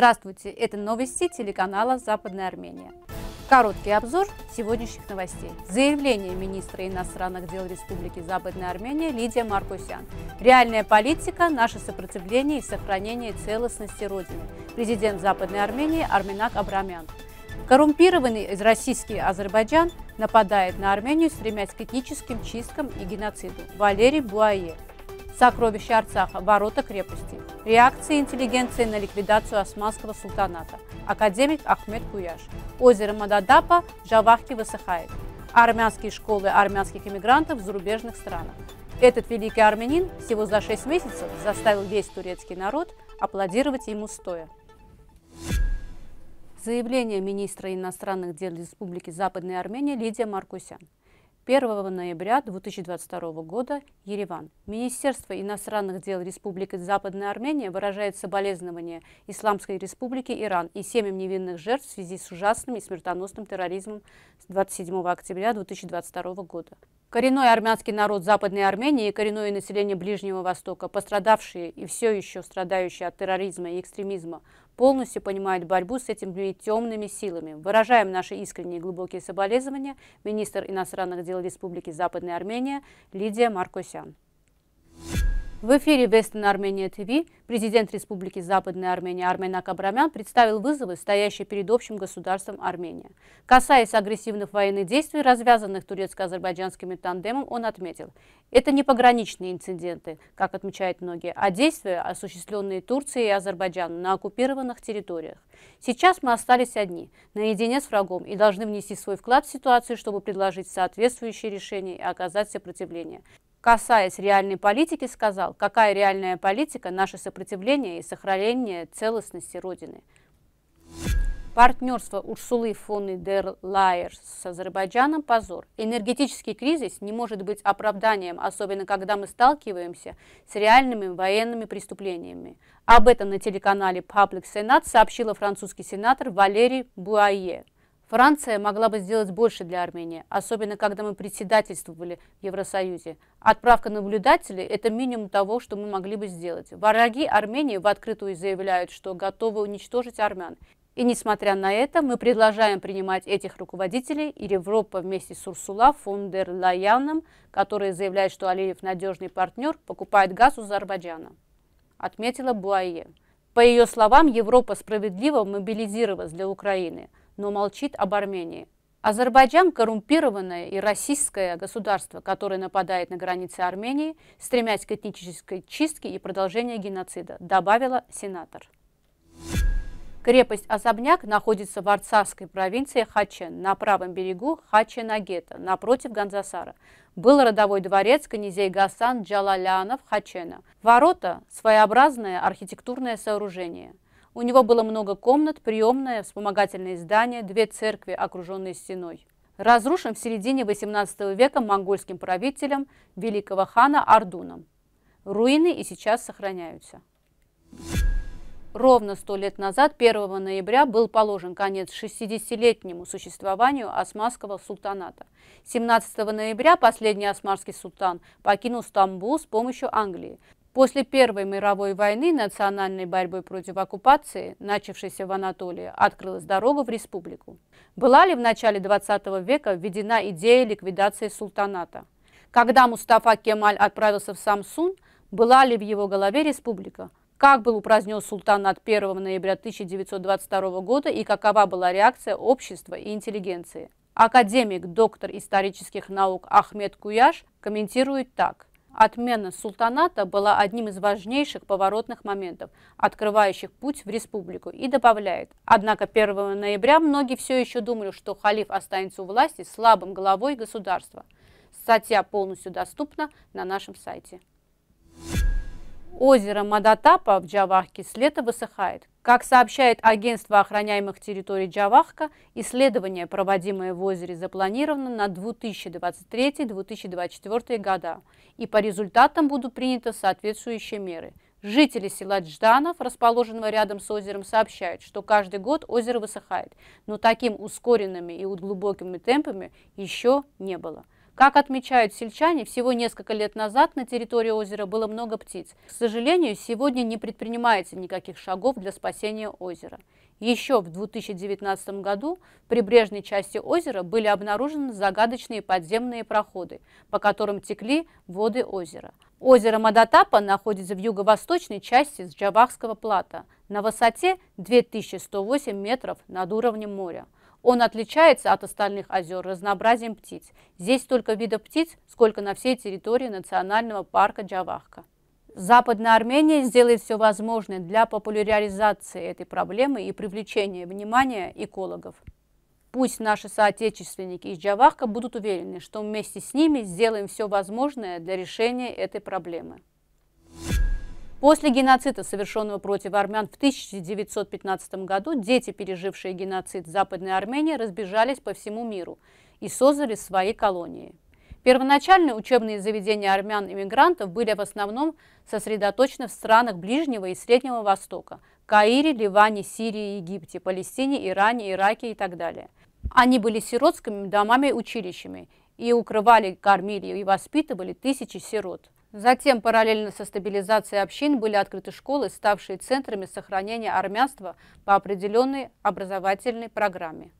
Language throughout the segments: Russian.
Здравствуйте, это новости телеканала «Западная Армения». Короткий обзор сегодняшних новостей. Заявление министра иностранных дел Республики Западная Армения Лидия Маркусян. Реальная политика, наше сопротивление и сохранение целостности Родины. Президент Западной Армении Арминак Абрамян. Коррумпированный из российский Азербайджан нападает на Армению, стремясь к этническим чисткам и геноциду. Валерий Буае, сокровища Арцаха, ворота крепости, реакции интеллигенции на ликвидацию османского султаната, академик Ахмед Куяш, озеро Мададапа в Джавахке высыхает, армянские школы армянских иммигрантов в зарубежных странах. Этот великий армянин всего за 6 месяцев заставил весь турецкий народ аплодировать ему стоя. Заявление министра иностранных дел Республики Западной Армения Лидия Маркусян. 1 ноября 2022 года Ереван. Министерство иностранных дел Республики Западная Армения выражает соболезнования Исламской Республики Иран и семьям невинных жертв в связи с ужасным и смертоносным терроризмом 27 октября 2022 года. Коренной армянский народ Западной Армении и коренное население Ближнего Востока, пострадавшие и все еще страдающие от терроризма и экстремизма, полностью понимают борьбу с этими темными силами. Выражаем наши искренние и глубокие соболезнования министр иностранных дел Республики Западная Армения Лидия Маркосян. В эфире Вестон Армения ТВ президент Республики Западная Армения Армен Акабрамян представил вызовы, стоящие перед общим государством Армения. Касаясь агрессивных военных действий, развязанных турецко-азербайджанским тандемом, он отметил, это не пограничные инциденты, как отмечают многие, а действия, осуществленные Турцией и Азербайджаном на оккупированных территориях. Сейчас мы остались одни, наедине с врагом, и должны внести свой вклад в ситуацию, чтобы предложить соответствующие решения и оказать сопротивление касаясь реальной политики, сказал, какая реальная политика – наше сопротивление и сохранение целостности Родины. Партнерство Урсулы фон дер Лайер с Азербайджаном – позор. Энергетический кризис не может быть оправданием, особенно когда мы сталкиваемся с реальными военными преступлениями. Об этом на телеканале Public Senat сообщила французский сенатор Валерий Буае. Франция могла бы сделать больше для Армении, особенно когда мы председательствовали в Евросоюзе. Отправка наблюдателей – это минимум того, что мы могли бы сделать. Враги Армении в открытую заявляют, что готовы уничтожить армян. И несмотря на это, мы продолжаем принимать этих руководителей и Европа вместе с Урсула фон дер Лаяном, который заявляет, что Алиев надежный партнер, покупает газ у Азербайджана, отметила Буае. По ее словам, Европа справедливо мобилизировалась для Украины – но молчит об Армении. Азербайджан – коррумпированное и российское государство, которое нападает на границы Армении, стремясь к этнической чистке и продолжению геноцида, добавила сенатор. Крепость Особняк находится в Арцахской провинции Хачен, на правом берегу Хаченагета, напротив Ганзасара. Был родовой дворец князей Гасан Джалалянов Хачена. Ворота – своеобразное архитектурное сооружение – у него было много комнат, приемное, вспомогательные здания, две церкви, окруженные стеной. Разрушен в середине XVIII века монгольским правителем великого хана Ардуном. Руины и сейчас сохраняются. Ровно сто лет назад, 1 ноября, был положен конец 60-летнему существованию Османского султаната. 17 ноября последний османский султан покинул Стамбул с помощью Англии. После Первой мировой войны национальной борьбой против оккупации, начавшейся в Анатолии, открылась дорога в республику. Была ли в начале 20 века введена идея ликвидации султаната? Когда Мустафа Кемаль отправился в Самсун, была ли в его голове республика? Как был упразднен султанат 1 ноября 1922 года и какова была реакция общества и интеллигенции? Академик, доктор исторических наук Ахмед Куяш комментирует так. Отмена султаната была одним из важнейших поворотных моментов, открывающих путь в республику, и добавляет. Однако 1 ноября многие все еще думали, что халиф останется у власти слабым главой государства. Статья полностью доступна на нашем сайте. Озеро Мадатапа в Джавахке с лета высыхает. Как сообщает агентство охраняемых территорий Джавахка, исследование, проводимое в озере, запланировано на 2023-2024 года, и по результатам будут приняты соответствующие меры. Жители села Джданов, расположенного рядом с озером, сообщают, что каждый год озеро высыхает, но таким ускоренными и глубокими темпами еще не было. Как отмечают сельчане, всего несколько лет назад на территории озера было много птиц. К сожалению, сегодня не предпринимается никаких шагов для спасения озера. Еще в 2019 году в прибрежной части озера были обнаружены загадочные подземные проходы, по которым текли воды озера. Озеро Мадатапа находится в юго-восточной части Джавахского плата на высоте 2108 метров над уровнем моря. Он отличается от остальных озер разнообразием птиц. Здесь столько видов птиц, сколько на всей территории национального парка Джавахка. Западная Армения сделает все возможное для популяризации этой проблемы и привлечения внимания экологов. Пусть наши соотечественники из Джавахка будут уверены, что вместе с ними сделаем все возможное для решения этой проблемы. После геноцида, совершенного против армян в 1915 году, дети, пережившие геноцид Западной Армении, разбежались по всему миру и создали свои колонии. Первоначально учебные заведения армян-иммигрантов были в основном сосредоточены в странах Ближнего и Среднего Востока – Каире, Ливане, Сирии, Египте, Палестине, Иране, Ираке и так далее. Они были сиротскими домами-училищами и укрывали, кормили и воспитывали тысячи сирот. Затем параллельно со стабилизацией общин были открыты школы, ставшие центрами сохранения армянства по определенной образовательной программе.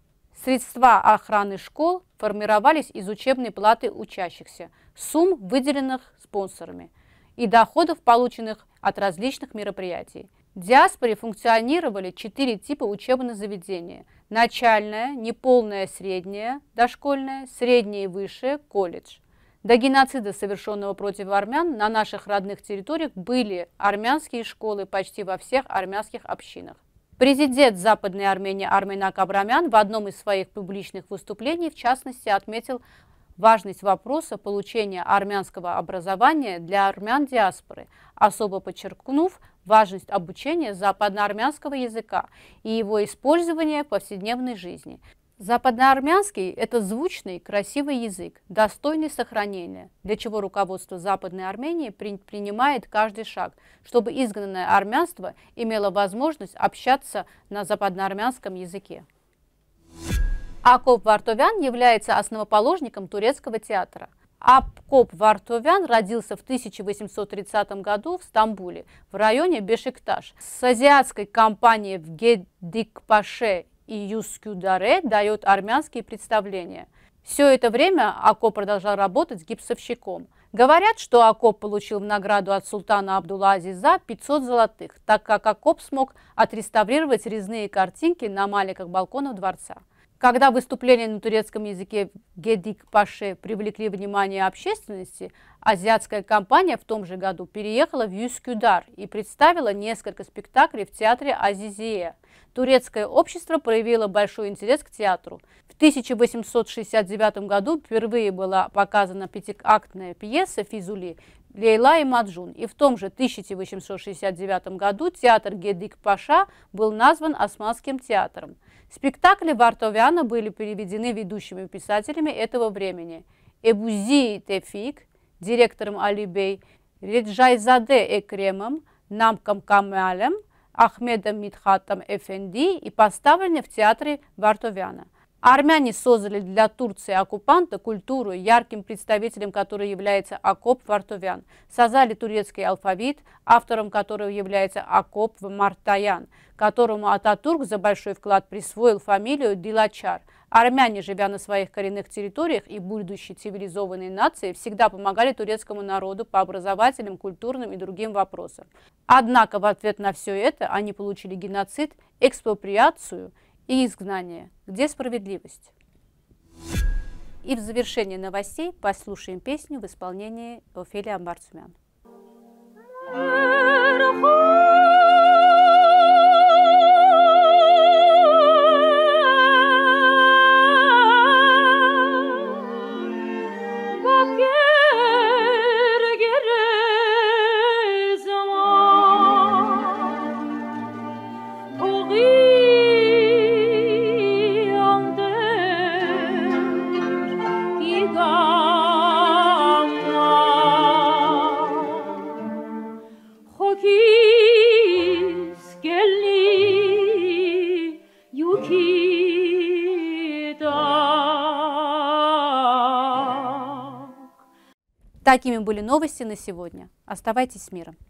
Средства охраны школ формировались из учебной платы учащихся, сумм, выделенных спонсорами, и доходов, полученных от различных мероприятий. В диаспоре функционировали четыре типа учебных заведений – начальное, неполное среднее, дошкольное, среднее и высшее, колледж – до геноцида, совершенного против армян, на наших родных территориях были армянские школы почти во всех армянских общинах. Президент Западной Армении Армен Акабрамян в одном из своих публичных выступлений, в частности, отметил важность вопроса получения армянского образования для армян диаспоры, особо подчеркнув важность обучения западноармянского языка и его использования в повседневной жизни – Западноармянский – это звучный, красивый язык, достойный сохранения, для чего руководство Западной Армении принимает каждый шаг, чтобы изгнанное армянство имело возможность общаться на западноармянском языке. Акоп Вартовян является основоположником турецкого театра. Акоп Вартовян родился в 1830 году в Стамбуле, в районе Бешикташ. С азиатской компанией в Гедикпаше и Юскюдаре дает армянские представления. Все это время Ако продолжал работать с гипсовщиком. Говорят, что Акоп получил в награду от султана Абдулла-Азиза 500 золотых, так как Акоп смог отреставрировать резные картинки на маленьких балконах дворца. Когда выступления на турецком языке Гедик Паше привлекли внимание общественности, азиатская компания в том же году переехала в Юскюдар и представила несколько спектаклей в театре Азизия. Турецкое общество проявило большой интерес к театру. В 1869 году впервые была показана пятиактная пьеса «Физули», Лейла и Маджун. И в том же 1869 году театр Гедик Паша был назван Османским театром. Спектакли Бартовяна были переведены ведущими писателями этого времени. Эбузи Тефик, директором Алибей, Реджайзаде Экремом, Намком Камалем, Ахмедом Митхатом Эфенди и поставлены в театре Бартовяна. Армяне создали для Турции оккупанта культуру, ярким представителем которой является Акоп Вартовян. Создали турецкий алфавит, автором которого является Акоп Мартаян которому Ататурк за большой вклад присвоил фамилию Дилачар. Армяне, живя на своих коренных территориях и будущей цивилизованной нации, всегда помогали турецкому народу по образовательным, культурным и другим вопросам. Однако в ответ на все это они получили геноцид, экспроприацию и изгнание. Где справедливость? И в завершение новостей послушаем песню в исполнении Офелия Марцумян. Такими были новости на сегодня. Оставайтесь с миром.